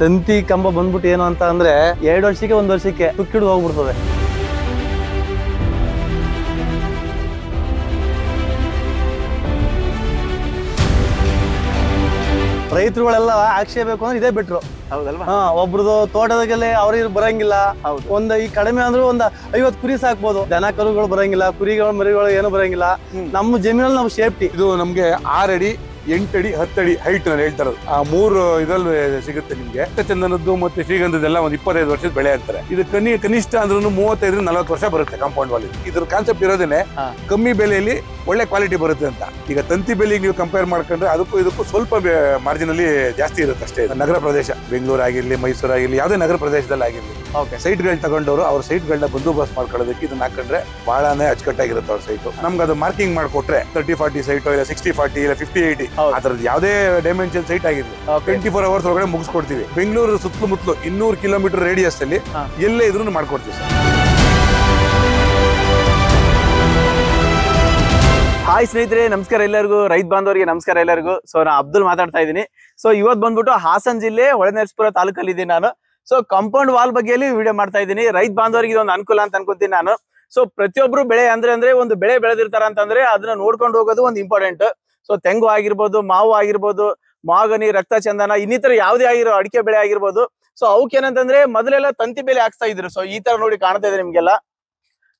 ತಂತಿ ಕಂಬ ಬಂದ್ಬಿಟ್ಟು ಏನು ಅಂತ ಅಂದ್ರೆ ಎರಡು ವರ್ಷಕ್ಕೆ ಒಂದು ವರ್ಷಕ್ಕೆ ತುಕ್ಕಿಡ್ದು ಹೋಗ್ಬಿಡ್ತದೆ ರೈತರುಗಳೆಲ್ಲ ಬೇಕು ಅಂದ್ರೆ ಇದೇ ಬಿಟ್ರು ಹೌದಲ್ವಾ ಹಾ ಒಬ್ರದ್ದು ತೋಟದಾಗಲ್ಲಿ ಅವ್ರಿಗೆ ಬರಂಗಿಲ್ಲ ಒಂದ್ ಈ ಕಡಿಮೆ ಅಂದ್ರೆ ಒಂದ್ ಐವತ್ ಕುರಿ ಸಾಕ್ಬೋದು ದನ ಕರುಗಳು ಬರಂಗಿಲ್ಲ ಕುರಿಗಳು ಮರಿಗಳು ಏನು ಬರಂಗಿಲ್ಲ ನಮ್ಮ ಜಮೀನಲ್ಲಿ ನಾವು ಸೇಫ್ಟಿ ಇದು ನಮ್ಗೆ ಆರಡಿ ಎಂಟಡಿ ಹತ್ತಡಿ ಹೈಟ್ ನಾನು ಹೇಳ್ತಾರ ಆ ಮೂರು ಇದ್ರಲ್ಲಿ ಸಿಗುತ್ತೆ ನಿಮಗೆ ಚಂದನದ್ದು ಮತ್ತೆ ಶ್ರೀಗಂಧದೆಲ್ಲ ಒಂದು ಇಪ್ಪತ್ತೈದು ವರ್ಷದ ಬೆಳೆ ಅಂತಾರೆ ಇದು ಕನಿ ಕನಿಷ್ಠ ಅಂದ್ರೂ ಮೂವತ್ತೈದರಿಂದ ನಲವತ್ತು ವರ್ಷ ಬರುತ್ತೆ ಕಾಂಪೌಂಡ್ ವಾಲಿ ಇದ್ರ ಕಾನ್ಸೆಪ್ಟ್ ಇರೋದೇನೆ ಕಮ್ಮಿ ಬೆಲೆಯಲ್ಲಿ ಒಳ್ಳೆ ಕ್ವಾಲಿಟಿ ಬರುತ್ತೆ ಅಂತ ಈಗ ತಂತಿ ಬೆಲೆಗೆ ನೀವು ಕಂಪೇರ್ ಮಾಡ್ಕೊಂಡ್ರೆ ಅದಕ್ಕೂ ಇದಕ್ಕೂ ಸ್ವಲ್ಪ ಮಾರ್ಜಿನ್ ಅಲ್ಲಿ ಜಾಸ್ತಿ ಇರುತ್ತೆ ಅಷ್ಟೇ ನಗರ ಪ್ರದೇಶ ಬೆಂಗಳೂರು ಆಗಿರ್ಲಿ ಮೈಸೂರು ಆಗಿರ್ಲಿ ಯಾವುದೇ ನಗರ ಪ್ರದೇಶದಲ್ಲಿ ಆಗಿರ್ಲಿ ಸೈಟ್ ಗಳು ತಗೊಂಡವರು ಅವ್ರ ಸೈಟ್ ಗಳನ್ನ ಬಂದೋಬಸ್ತ್ ಮಾಡ್ಕೊಳ್ಳೋದಕ್ಕೆ ಇದನ್ನ ಹಾಕೊಂಡ್ರೆ ಬಹಳನೇ ಅಚ್ಚುಕಟ್ಟಾಗಿರುತ್ತೆ ಅವ್ರ ಸೈಟ್ ನಮ್ಗೆ ಅದು ಮಾರ್ಕಿಂಗ್ ಮಾಡಿಕೊಟ್ರೆ ತರ್ಟಿ ಫಾರ್ಟಿ ಸೈಟ್ ಇಲ್ಲ ಸಿಕ್ಸ್ಟಿ ಫಾರ್ಟಿ ಇಲ್ಲ ಫಿಫ್ಟಿ ಏಯ್ಟಿ ಆ ಯಾವುದೇ ಡೈಮೆನ್ಷನ್ ಸೈಟ್ ಆಗಿದೆ ಟ್ವೆಂಟಿ ಫೋರ್ ಅವರ್ಸ್ ಒಳಗಡೆ ಮುಗಿಸ್ಕೊಡ್ತೀವಿ ಬೆಂಗಳೂರು ಸುತ್ತಮುತ್ತಲು ಇನ್ನೂರು ಕಿಲೋಮೀಟರ್ ರೇಡಿಯಸ್ ಅಲ್ಲಿ ಎಲ್ಲೇ ಇದ್ರು ಮಾಡ್ಕೊಡ್ತೀವಿ ಹಾಯ್ ಸ್ನೇಹಿತರೆ ನಮಸ್ಕಾರ ಎಲ್ಲರಿಗೂ ರೈತ ಬಾಂಧವರಿಗೆ ನಮಸ್ಕಾರ ಎಲ್ಲರಿಗೂ ಸೊ ನಾ ಅಬ್ದುಲ್ ಮಾತಾಡ್ತಾ ಇದ್ದೀನಿ ಸೊ ಇವತ್ತು ಬಂದ್ಬಿಟ್ಟು ಹಾಸನ ಜಿಲ್ಲೆ ಹೊಳೆನರಸ್ಪುರ ತಾಲೂಕಲ್ಲಿ ಇದ್ದೀನಿ ನಾನು ಸೊ ಕಾಂಪೌಂಡ್ ವಾಲ್ ಬಗ್ಗೆಯಲ್ಲಿ ವಿಡಿಯೋ ಮಾಡ್ತಾ ಇದ್ದೀನಿ ರೈತ ಬಾಂಧವರಿಗೆ ಇದೊಂದು ಅನುಕೂಲ ಅಂತ ಅನ್ಕೊತೀನಿ ನಾನು ಸೊ ಪ್ರತಿಯೊಬ್ರು ಬೆಳೆ ಅಂದ್ರೆ ಅಂದ್ರೆ ಒಂದು ಬೆಳೆ ಬೆಳೆದಿರ್ತಾರ ಅಂತಂದ್ರೆ ಅದನ್ನ ನೋಡ್ಕೊಂಡು ಹೋಗೋದು ಒಂದು ಇಂಪಾರ್ಟೆಂಟ್ ಸೊ ತೆಂಗು ಆಗಿರ್ಬೋದು ಮಾವು ಆಗಿರ್ಬೋದು ಮಾಗನಿ ರಕ್ತ ಚಂದನ ಇನ್ನಿತರ ಯಾವುದೇ ಆಗಿರೋ ಅಡಿಕೆ ಬೆಳೆ ಆಗಿರ್ಬೋದು ಸೊ ಏನಂತಂದ್ರೆ ಮೊದಲೆಲ್ಲ ತಂತಿ ಬೆಲೆ ಹಾಕ್ತಾ ಇದ್ರು ಸೊ ಈ ತರ ನೋಡಿ ಕಾಣ್ತಾ ಇದೆ ನಿಮ್ಗೆಲ್ಲ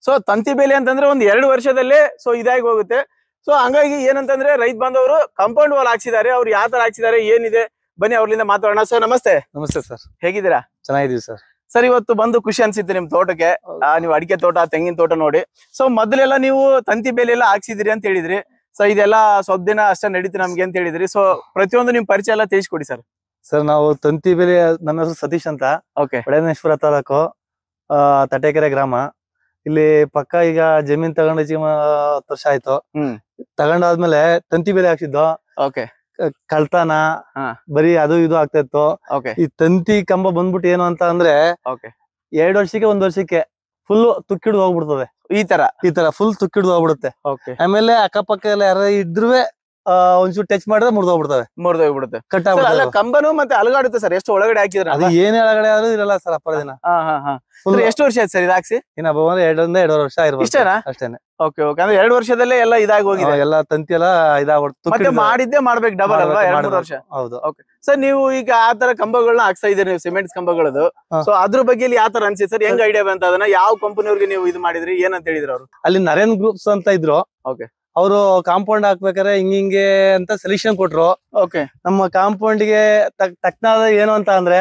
ಸೊ ತಂತಿ ಬೆಲೆ ಅಂತಂದ್ರೆ ಒಂದ್ ಎರಡು ವರ್ಷದಲ್ಲೇ ಸೊ ಇದಾಗಿ ಹೋಗುತ್ತೆ ಸೊ ಹಂಗಾಗಿ ಏನಂತಂದ್ರೆ ರೈತ ಬಂದವರು ಕಾಂಪೌಂಡ್ ವಾಲ್ ಹಾಕ್ಸಿದ್ದಾರೆ ಅವ್ರು ಯಾವ ತರ ಹಾಕ್ಸಿದ್ದಾರೆ ಏನಿದೆ ಬನ್ನಿ ಅವ್ರಿಂದ ಮಾತಾಡೋಣ ಸರ್ ನಮಸ್ತೆ ನಮಸ್ತೆ ಸರ್ ಹೇಗಿದ್ದೀರಾ ಚೆನ್ನಾಗಿದೀವಿ ಸರ್ ಸರ್ ಇವತ್ತು ಬಂದು ಖುಷಿ ಅನ್ಸಿತ್ತು ನಿಮ್ ತೋಟಕ್ಕೆ ನೀವು ಅಡಿಕೆ ತೋಟ ತೆಂಗಿನ ತೋಟ ನೋಡಿ ಸೊ ಮೊದ್ಲೆಲ್ಲ ನೀವು ತಂತಿ ಬೇಲಿ ಎಲ್ಲ ಹಾಕ್ಸಿದಿರಿ ಅಂತ ಹೇಳಿದ್ರಿ ಸೊ ಇದೆಲ್ಲ ಸ್ವಲ್ಪ ದಿನ ಅಷ್ಟೇ ನಡೀತಿ ನಮ್ಗೆ ಅಂತ ಹೇಳಿದ್ರಿ ಸೊ ಪ್ರತಿಯೊಂದು ನಿಮ್ ಪರಿಚಯ ಎಲ್ಲ ತಿಳಿಸ್ಕೊಡಿ ಸರ್ ಸರ್ ನಾವು ತಂತಿ ಬೆಲೆ ನನ್ನ ಹೆಸರು ಸತೀಶ್ ಅಂತ ಓಕೆ ಬಡೇನೇಶ್ವರ ತಾಲೂಕು ತಟೇಕೆರೆ ಗ್ರಾಮ ಇಲ್ಲಿ ಪಕ್ಕ ಈಗ ಜಮೀನ್ ತಗೊಂಡ ಜೀವ ಹತ್ತು ವರ್ಷ ಆಯ್ತು ತಗೊಂಡಾದ್ಮೇಲೆ ತಂತಿ ಬೆಲೆ ಹಾಕ್ಸಿದ್ದು ಓಕೆ ಕಳ್ತಾನ ಬರೀ ಅದು ಇದು ಆಗ್ತಾ ಇತ್ತು ಈ ತಂತಿ ಕಂಬ ಬಂದ್ಬಿಟ್ಟು ಏನು ಅಂತ ಅಂದ್ರೆ ಎರಡು ವರ್ಷಕ್ಕೆ ಒಂದ್ ವರ್ಷಕ್ಕೆ ಫುಲ್ ತುಕ್ಕಿಡ್ ಹೋಗ್ಬಿಡ್ತದೆ ಈ ತರ ಈ ತರ ಫುಲ್ ತುಕ್ಕಿಡ್ದು ಹೋಗ್ಬಿಡುತ್ತೆ ಆಮೇಲೆ ಅಕ್ಕಪಕ್ಕ ಎಲ್ಲ ಯಾರ ಇದ್ರು ಒಂಚೂರು ಟಚ್ ಮಾಡಿದ್ರೆ ಮುರಿದೋಗ್ಬಿಡ್ತವೆ ಮುರಿದೋಗ್ಬಿಡುತ್ತೆ ಕಟ್ ಅಲ್ಲ ಕಂಬನು ಮತ್ತೆ ಅಲಗಾಡುತ್ತೆ ಸರ್ ಎಷ್ಟು ಒಳಗಡೆ ಹಾಕಿದ್ರೆ ಅದು ಏನೇ ಒಳಗಡೆ ಆದ್ರೂ ಇರಲ್ಲ ಸರ್ ಅಪ್ಪರ ದಿನ ಎಷ್ಟು ವರ್ಷ ಆಯ್ತು ಸರ್ ಇದು ಹಾಕ್ಸಿ ಇನ್ನ ಎರಡರಿಂದ ಎರಡೂವರೆ ವರ್ಷ ಆಗಿರ್ಬೋದು ಅಷ್ಟೇನೆ ಓಕೆ ಓಕೆ ಅಂದ್ರೆ ಎರಡು ವರ್ಷದಲ್ಲೇ ಎಲ್ಲ ಇದಾಗಿ ಹೋಗಿದೆ ಎಲ್ಲ ತಂತಿ ಎಲ್ಲ ಇದಾಗ್ಬಿಡ್ತು ಮತ್ತೆ ಮಾಡಿದ್ದೆ ಮಾಡ್ಬೇಕು ಡಬಲ್ ಅಲ್ವಾ ಎರಡು ವರ್ಷ ಹೌದು ಓಕೆ ಸರ್ ನೀವು ಈಗ ಆ ತರ ಕಂಬಗಳನ್ನ ಹಾಕ್ತಾ ಇದೀರಿ ನೀವು ಸಿಮೆಂಟ್ ಕಂಬಗಳದ್ದು ಸೊ ಅದ್ರ ಬಗ್ಗೆ ಯಾವ ತರ ಅನ್ಸಿ ಸರ್ ಹೆಂಗ್ ಐಡಿಯಾ ಬಂತ ಅದನ್ನ ಯಾವ ಅವ್ರಿಗೆ ನೀವು ಇದು ಮಾಡಿದ್ರಿ ಏನಂತ ಹೇಳಿದ್ರು ಅವರು ಅಲ್ಲಿ ನರೇನ್ ಗ್ರೂಪ್ಸ್ ಅಂತ ಇದ್ರು ಓಕೆ ಅವರು ಕಾಂಪೌಂಡ್ ಹಾಕ್ಬೇಕಾರೆ ಹಿಂಗಿಂಗೆ ಅಂತ ಸೊಲ್ಯೂಷನ್ ಕೊಟ್ರು ಓಕೆ ನಮ್ಮ ಕಾಂಪೌಂಡ್ ಗೆ ತಕ್ಕನಾದ ಏನು ಅಂತ ಅಂದ್ರೆ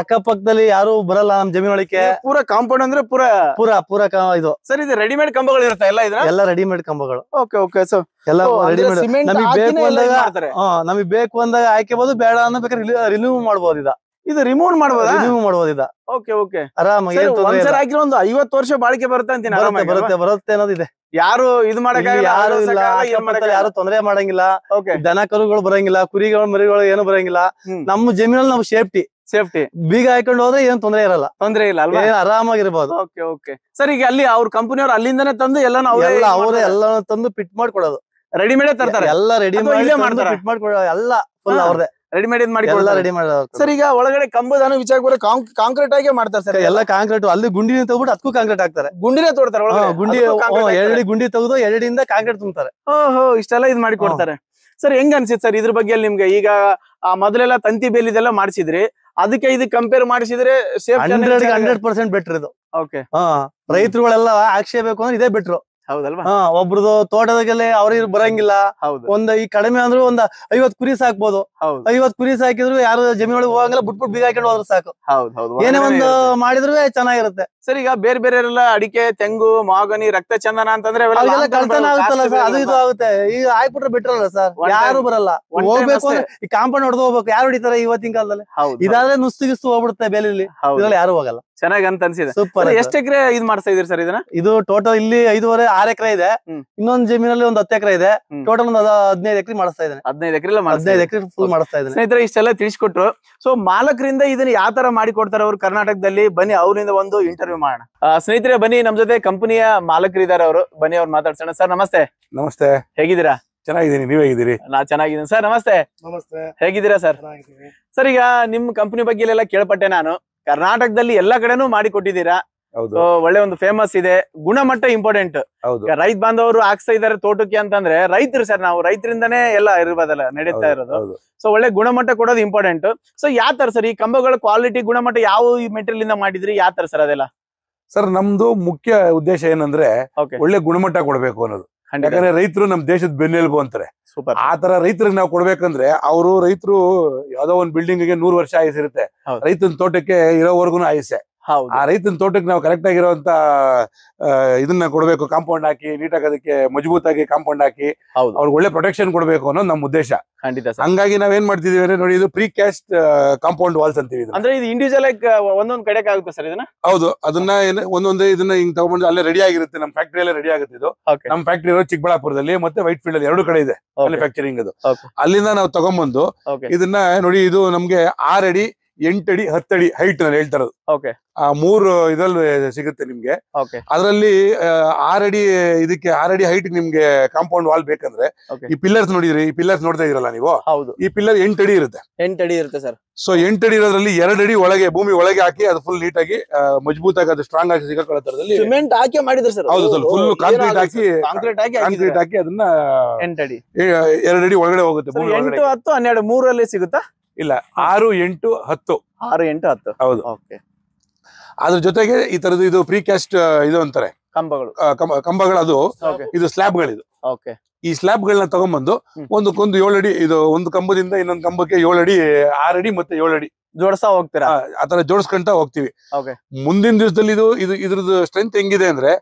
ಅಕ್ಕಪಕ್ಕದಲ್ಲಿ ಯಾರು ಬರಲ್ಲ ನಮ್ ಜಮೀನ್ ಒಳಕ್ಕೆ ಪೂರ ಕಾಂಪೌಂಡ್ ಅಂದ್ರೆ ಪೂರ ಪೂರ ಪೂರ ಇದು ಸರಿ ಇದು ರೆಡಿಮೇಡ್ ಕಂಬಗಳು ಇರುತ್ತೆ ಎಲ್ಲ ಇದ್ರೆ ಎಲ್ಲ ರೆಡಿಮೇಡ್ ಕಂಬಗಳು ಓಕೆ ಓಕೆ ಸೊ ಎಲ್ಲ ರೆಡಿಮೇಡ್ ನಮಗೆ ಬೇಕು ಅಂದಾಗ ನಮಗೆ ಬೇಕು ಅಂದಾಗ ಆಯ್ಕೆಬಹುದು ಬೇಡ ಅನ್ನಬೇಕಾದ್ರೆ ರಿಲೀವ್ ಮಾಡಬಹುದು ಇದ ಇದು ರಿಮೂವ್ ಮಾಡಬಹುದಾ ರಿಮೂವ್ ಮಾಡಬಹುದು ಓಕೆ ಓಕೆ ಆರಾಮ ಒಂದು ಐವತ್ತು ವರ್ಷ ಬಾಳಿಕೆ ಬರುತ್ತೆ ಅಂತೀನಿ ಬರುತ್ತೆ ಬರುತ್ತೆ ಅನ್ನೋದಿದೆ ಯಾರು ಇದು ಮಾಡಕ್ ಯಾರು ಇಲ್ಲ ಯಾರು ತೊಂದರೆ ಮಾಡಂಗಿಲ್ಲ ದನ ಕರುಗಳು ಬರಂಗಿಲ್ಲ ಕುರಿಗಳು ಮರಿಗಳು ಏನು ಬರಂಗಿಲ್ಲ ನಮ್ಮ ಜಮೀನಲ್ಲಿ ನಮ್ಗೆ ಸೇಫ್ಟಿ ಸೇಫ್ಟಿ ಬೀಗ ಹಾಕೊಂಡು ಹೋದ್ರೆ ಏನ್ ತೊಂದರೆ ಇರಲ್ಲ ತೊಂದರೆ ಇಲ್ಲ ಅಲ್ವಾ ಆರಾಮಾಗಿರ್ಬೋದು ಓಕೆ ಓಕೆ ಸರ್ ಈಗ ಅಲ್ಲಿ ಅವ್ರ ಕಂಪನಿಯವ್ರು ಅಲ್ಲಿಂದನೇ ತಂದು ಎಲ್ಲಾನು ಅವರೇ ಅವರೇ ಎಲ್ಲಾನು ತಂದು ಪಿಟ್ ಮಾಡ್ಕೊಡೋದು ರೆಡಿಮೇಡ್ ತರ್ತಾರೆ ಎಲ್ಲ ರೆಡಿಮೇಡ್ ಮಾಡ್ತಾರೆ ಫಿಟ್ ಮಾಡ್ಕೊಡೋದು ಎಲ್ಲ ಫುಲ್ ಅವ್ರದೇ ರೆಡಿಮೇಡ್ ಮಾಡಿ ರೆಡಿ ಮಾಡೋದು ಸರ್ ಈಗ ಒಳಗಡೆ ಕಂಬದಾನು ವಿಚಾರ ಕಾಂಕ್ರೀಟ್ ಆಗಿ ಮಾಡ್ತಾರೆ ಸರ್ ಎಲ್ಲ ಕಾಂಕ್ರೀಟ್ ಅಲ್ಲಿ ಗುಂಡಿನ ತಗೊಂಡು ಅದಕ್ಕೂ ಕಾಂಕ್ರೀಟ್ ಹಾಕ್ತಾರೆ ಗುಂಡಿನೇ ತೋಡ್ತಾರೆ ಗುಂಡಿ ಎರಡು ಗುಂಡಿ ತೆಗೆದು ಎರಡಿಂದ ಕಾಂಕ್ರೀಟ್ ತುಂಬ್ತಾರೆ ಓಹೋ ಇಷ್ಟೆಲ್ಲ ಇದು ಮಾಡಿ ಕೊಡ್ತಾರೆ ಸರ್ ಹೆಂಗ್ ಅನ್ಸಿತ್ ಸರ್ ಇದ್ರ ಬಗ್ಗೆ ನಿಮ್ಗೆ ಈಗ ಮೊದಲೆಲ್ಲ ತಂತಿ ಬೇಲಿದೆಲ್ಲ ಮಾಡಿಸಿದ್ರಿ ಅದಕ್ಕೆ ಇದು ಕಂಪೇರ್ ಮಾಡಿಸಿದ್ರೆ ಸೇಫ್ ಹಂಡ್ರೆಡ್ ಪರ್ಸೆಂಟ್ ಬೆಟ್ರ್ ಇದು ಓಕೆ ರೈತರುಗಳೆಲ್ಲ ಆಕ್ಷೇಬೇಕು ಅಂದ್ರೆ ಇದೇ ಬೆಟ್ರು ಹೌದಲ್ವಾ ಹಾ ಒಬ್ರದ್ದು ತೋಟದಾಗೆಲ್ಲ ಅವ್ರಿಗೆ ಬರಂಗಿಲ್ಲ ಒಂದ್ ಈ ಕಡಿಮೆ ಅಂದ್ರೂ ಒಂದ್ ಐವತ್ ಕುರಿ ಸಾಕ್ಬೋದು ಐವತ್ ಕುರಿ ಸಾಕಿದ್ರು ಯಾರು ಜಮೀನೊಳಗೆ ಹೋಗಂಗಿಲ್ಲ ಬಿಟ್ಬಿಟ್ಟು ಬೀಗ ಹಾಕೊಂಡು ಹೋದ್ರು ಸಾಕು ಏನೇ ಒಂದು ಮಾಡಿದ್ರು ಚೆನ್ನಾಗಿರುತ್ತೆ ಸರ್ ಈಗ ಬೇರೆ ಬೇರೆ ಎಲ್ಲ ಅಡಿಕೆ ತೆಂಗು ಮಾಗನಿ ರಕ್ತ ಚಂದನ ಅಂತಂದ್ರೆ ಅದು ಇದು ಆಗುತ್ತೆ ಈಗ ಬಿಟ್ರಲ್ಲ ಸರ್ ಯಾರು ಬರಲ್ಲ ಹೋಗ್ಬೇಕು ಈ ಕಾಂಪೌಂಡ್ ಹೊಡೆದು ಹೋಗ್ಬೇಕು ಯಾರು ಹೊಡಿತಾರೆ ಇವತ್ತಿನ ಕಾಲದಲ್ಲಿ ಇದಾದ್ರೆ ನುಸ್ತು ಗಿಸ್ತು ಹೋಗ್ಬಿಡುತ್ತೆ ಬೆಲೆ ಯಾರು ಹೋಗಲ್ಲ ಚೆನ್ನಾಗಿ ಅಂತ ಅನ್ಸಿದೆ ಸೂಪರ್ ಎಷ್ಟು ಎಕರೆ ಇದು ಮಾಡ್ತಾ ಇದ್ರಿ ಸರ್ ಇದನ್ನ ಇದು ಟೋಟಲ್ ಇಲ್ಲಿ ಐದುವರೆ ಆರ್ ಎಕರೆ ಇದೆ ಇನ್ನೊಂದ್ ಜಮೀನಲ್ಲಿ ಒಂದ್ ಹತ್ತು ಎಕರೆ ಇದೆ ಟೋಟಲ್ ಒಂದ್ ಹದಿನೈದು ಎಕರೆ ಮಾಡಿಸ್ತಾ ಇದ್ದಾನೆ ಹದಿನೈದು ಎಕರೆ ಹದಿನೈದು ಎಕರೆ ಫುಲ್ ಮಾಡಿಸ್ತಾ ಇದ್ದಾನೆ ಸ್ನೇಹಿತರೆ ಇಷ್ಟೆಲ್ಲ ತಿಳಿಸ್ಕೊಟ್ರು ಸೊ ಮಾಲಕರಿಂದ ಇದನ್ನ ಯಾವ ತರ ಮಾಡಿ ಕೊಡ್ತಾರೆ ಅವ್ರು ಕರ್ನಾಟಕದಲ್ಲಿ ಬನ್ನಿ ಅವರಿಂದ ಒಂದು ಇಂಟರ್ವ್ಯೂ ಇಂಟರ್ವ್ಯೂ ಮಾಡೋಣ ಸ್ನೇಹಿತರೆ ಬನ್ನಿ ನಮ್ ಜೊತೆ ಕಂಪನಿಯ ಮಾಲಕರು ಇದಾರೆ ಅವರು ಬನ್ನಿ ಅವ್ರು ಮಾತಾಡ್ಸೋಣ ಸರ್ ನಮಸ್ತೆ ನಮಸ್ತೆ ಹೇಗಿದ್ದೀರಾ ಚೆನ್ನಾಗಿದ್ದೀನಿ ನೀವ್ ಹೇಗಿದ್ದೀರಿ ನಾ ಚೆನ್ನಾಗಿದ್ದೀನಿ ಸರ್ ನಮಸ್ತೆ ನಮಸ್ತೆ ಹೇಗಿದ್ದೀರಾ ಸರ್ ಸರ್ ಈಗ ನಿಮ್ ಕಂಪನಿ ಬಗ್ಗೆ ಎಲ್ಲ ಕೇಳ್ಪಟ್ಟೆ ನಾನು ಕರ್ನಾಟಕದಲ್ಲಿ ಎಲ್ಲಾ ಕಡೆನೂ ಮಾಡಿ ಕೊಟ್ಟಿದ್ದೀರಾ ಒಳ್ಳೆ ಒಂದು ಫೇಮಸ್ ಇದೆ ಗುಣಮಟ್ಟ ಇಂಪಾರ್ಟೆಂಟ್ ಹೌದು ರೈತ ಬಾಂಧವರು ಹಾಕ್ಸ್ತಾ ಇದಾರೆ ತೋಟಕ್ಕೆ ಅಂತಂದ್ರೆ ರೈತರು ಸರ್ ನಾವು ರೈತರಿಂದಾನೇ ಎಲ್ಲ ಇರ್ಬೋದಲ್ಲ ನಡೀತಾ ಇರೋದು ಸೊ ಒಳ್ಳೆ ಗುಣಮಟ್ಟ ಕೊಡೋದು ಇಂಪಾರ್ಟೆಂಟ್ ಸೊ ಯಾವ ತರ ಸರ್ ಈ ಕಂಬಗಳ ಕ್ವಾಲಿಟಿ ಗುಣಮಟ್ಟ ಯಾವ ಮೆಟೀರಿಯಲ್ ಇಂದ ಮಾಡಿದ್ರಿ ಯಾವ ತರ ಸರ್ ಅದೆಲ್ಲ ಸರ್ ನಮ್ದು ಮುಖ್ಯ ಉದ್ದೇಶ ಏನಂದ್ರೆ ಒಳ್ಳೆ ಗುಣಮಟ್ಟ ಕೊಡ್ಬೇಕು ಅನ್ನೋದು ಯಾಕಂದ್ರೆ ರೈತರು ನಮ್ ದೇಶದ ಬೆನ್ನೆಲುಬು ಅಂತಾರೆ ಆತರ ರೈತರಿಗೆ ನಾವು ಕೊಡ್ಬೇಕಂದ್ರೆ ಅವರು ರೈತರು ಯಾವ್ದೋ ಒಂದ್ ಬಿಲ್ಡಿಂಗ್ ಗೆ ನೂರ್ ವರ್ಷ ಇರುತ್ತೆ ರೈತನ ತೋಟಕ್ಕೆ ಇರೋವರೆಗೂ ಆಯಸ್ಸೆ ಆ ರೈತನ ತೋಟಕ್ಕೆ ನಾವು ಕರೆಕ್ಟ್ ಆಗಿರುವಂತ ಇದನ್ನ ಕೊಡಬೇಕು ಕಾಂಪೌಂಡ್ ಹಾಕಿ ನೀಟಾಗಿ ಅದಕ್ಕೆ ಮಜಬೂತಾಗಿ ಕಾಂಪೌಂಡ್ ಹಾಕಿ ಅವ್ರಿಗೆ ಒಳ್ಳೆ ಪ್ರೊಟೆಕ್ಷನ್ ಕೊಡಬೇಕು ಅನ್ನೋದು ನಮ್ಮ ಉದ್ದೇಶ ಖಂಡಿತ ಹಂಗಾಗಿ ನಾವ್ ಏನ್ ಮಾಡ್ತಿದೀವಿ ಅಂದ್ರೆ ನೋಡಿ ಇದು ಪ್ರೀ ಕ್ಯಾಸ್ಟ್ ಕಾಂಪೌಂಡ್ ವಾಲ್ಸ್ ಅಂತೀವಿ ಅಂದ್ರೆ ಇದು ಇಂಡಿವಿಜುವಲ್ ಲೈಕ್ ಒಂದೊಂದ್ ಕಡೆ ಆಗುತ್ತೆ ಸರ್ ಇದನ್ನ ಹೌದು ಅದನ್ನ ಒಂದೊಂದೇ ಇದನ್ನ ಹಿಂಗ್ ಬಂದ್ರೆ ಅಲ್ಲೇ ರೆಡಿ ಆಗಿರುತ್ತೆ ನಮ್ಮ ಫ್ಯಾಕ್ಟ್ರಿಯಲ್ಲೇ ರೆಡಿ ಆಗುತ್ತೆ ಇದು ನಮ್ಮ ಫ್ಯಾಕ್ಟರಿ ಇರೋದು ಚಿಕ್ಕಬಳ್ಳಾಪುರದಲ್ಲಿ ಮತ್ತೆ ವೈಟ್ ಫೀಲ್ಡ್ ಅಲ್ಲಿ ಎರಡು ಕಡೆ ಇದೆ ಮ್ಯಾನುಫ್ಯಾಕ್ಚರಿಂಗ್ ಅದು ಅಲ್ಲಿಂದ ನಾವು ತಗೊಂಡ್ಬಂದು ಇದನ್ನ ನೋಡಿ ಇದು ನಮ್ಗೆ ಆರಡಿ ಎಂಟಡಿ ಹತ್ತಡಿ ಹೈಟ್ ನಾನು ಹೇಳ್ತಾರದು ಆ ಮೂರು ಇದ್ರಲ್ಲಿ ಸಿಗುತ್ತೆ ನಿಮ್ಗೆ ಅದರಲ್ಲಿ ಆರಡಿ ಇದಕ್ಕೆ ಆರಡಿ ಹೈಟ್ ನಿಮ್ಗೆ ಕಾಂಪೌಂಡ್ ವಾಲ್ ಬೇಕಂದ್ರೆ ಈ ಪಿಲ್ಲರ್ಸ್ ನೋಡಿದ್ರಿ ಈ ಪಿಲ್ಲರ್ಸ್ ನೋಡ್ತಾ ಇದೀರಲ್ಲ ನೀವು ಹೌದು ಈ ಪಿಲ್ಲರ್ ಅಡಿ ಇರುತ್ತೆ ಅಡಿ ಇರುತ್ತೆ ಸರ್ ಸೊ ಅಡಿ ಇರೋದ್ರಲ್ಲಿ ಅಡಿ ಒಳಗೆ ಭೂಮಿ ಒಳಗೆ ಹಾಕಿ ಅದು ಫುಲ್ ನೀಟಾಗಿ ಆಗಿ ಅದು ಸ್ಟ್ರಾಂಗ್ ಆಗಿ ಸಿಗಕೊಳ್ಳೋ ಹಾಕಿ ಮಾಡಿದ್ರೆ ಸರ್ ಹೌದು ಸರ್ ಫುಲ್ ಕಾಂಕ್ರೀಟ್ ಹಾಕಿ ಕಾಂಕ್ರೀಟ್ ಹಾಕಿ ಅದನ್ನ ಎಂಟಡಿ ಒಳಗಡೆ ಹೋಗುತ್ತೆ ಹತ್ತು ಹನ್ನೆರಡು ಮೂರಲ್ಲಿ ಸಿಗುತ್ತಾ ಇಲ್ಲ ಆರು ಎಂಟು ಹತ್ತು ಆರು ಎಂಟು ಹತ್ತು ಹೌದು ಓಕೆ ಅದ್ರ ಜೊತೆಗೆ ಈ ತರದ್ದು ಇದು ಪ್ರೀ ಕ್ಯಾಸ್ಟ್ ಇದು ಅಂತಾರೆ ಕಂಬಗಳು ಕಂಬಗಳದು ಇದು ಗಳಿದು ಈ ಸ್ಲ್ಯಾಬ್ ಗಳನ್ನ ತಗೊಂಡ್ಬಂದು ಒಂದಕ್ಕೊಂದು ಅಡಿ ಇದು ಒಂದು ಕಂಬದಿಂದ ಇನ್ನೊಂದು ಕಂಬಕ್ಕೆ ಏಳಡಿ ಆರಡಿ ಮತ್ತೆ ಅಡಿ ಜೋಡಿಸ್ತಾ ಹೋಗ್ತೀರಾ ಆತರ ಜೋಡಿಸ್ಕೊಂತ ಹೋಗ್ತಿವಿ ಮುಂದಿನ ದಿವಸದಲ್ಲಿ ಇದು ಇದು ಇದ್ರದ್ದು ಸ್ಟ್ರೆಂತ್ ಹೆಂಗಿದೆ ಅಂದ್ರೆ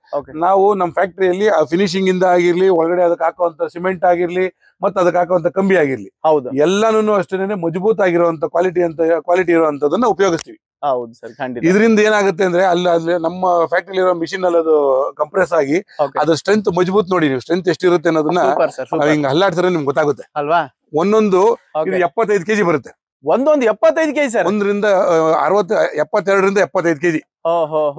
ನಾವು ನಮ್ ಫ್ಯಾಕ್ಟರಿಯಲ್ಲಿ ಫಿನಿಶಿಂಗ್ ಇಂದ ಆಗಿರ್ಲಿ ಒಳಗಡೆ ಅದಕ್ಕೆ ಹಾಕುವಂತ ಸಿಮೆಂಟ್ ಆಗಿರ್ಲಿ ಮತ್ತೆ ಅದಕ್ಕೆ ಹಾಕುವಂತ ಕಂಬಿ ಆಗಿರ್ಲಿ ಹೌದು ಎಲ್ಲಾನು ಅಷ್ಟೇನೆ ಮಜಬೂತ್ ಆಗಿರುವಂತ ಕ್ವಾಲಿಟಿ ಅಂತ ಕ್ವಾಲಿಟಿ ಇರುವಂತದನ್ನ ಉಪಯೋಗಿಸ್ತೀವಿ ಹೌದು ಸರ್ ಖಂಡಿತ ಇದರಿಂದ ಏನಾಗುತ್ತೆ ಅಂದ್ರೆ ಅಲ್ಲಿ ಅಲ್ಲಿ ನಮ್ಮ ಫ್ಯಾಕ್ಟ್ರಿ ಇರೋ ಮಿಷಿನ್ ಅಲ್ಲಿ ಅದು ಕಂಪ್ರೆಸ್ ಆಗಿ ಅದ್ರ ಸ್ಟ್ರೆಂತ್ ಮಜಬೂತ್ ನೋಡಿ ನೀವು ಸ್ಟ್ರೆಂತ್ ಎಷ್ಟಿರುತ್ತೆ ಅನ್ನೋದನ್ನ ಹಿಂಗ್ ಹಲ್ಲಾಡ್ಸಿದ್ರೆ ನಿಮ್ಗೆ ಗೊತ್ತಾಗುತ್ತೆ ಅಲ್ವಾ ಒಂದೊಂದು ಎಪ್ಪತ್ತೈದು ಕೆಜಿ ಬರುತ್ತೆ ಒಂದೊಂದು ಎಪ್ಪತ್ತೈದು ಕೆಜಿ ಸರ್ ಒಂದರಿಂದ ಅರವತ್ ಎಪ್ಪತ್ತೆರಡರಿಂದ ಎಪ್ಪತ್ತೈದು ಕೆಜಿ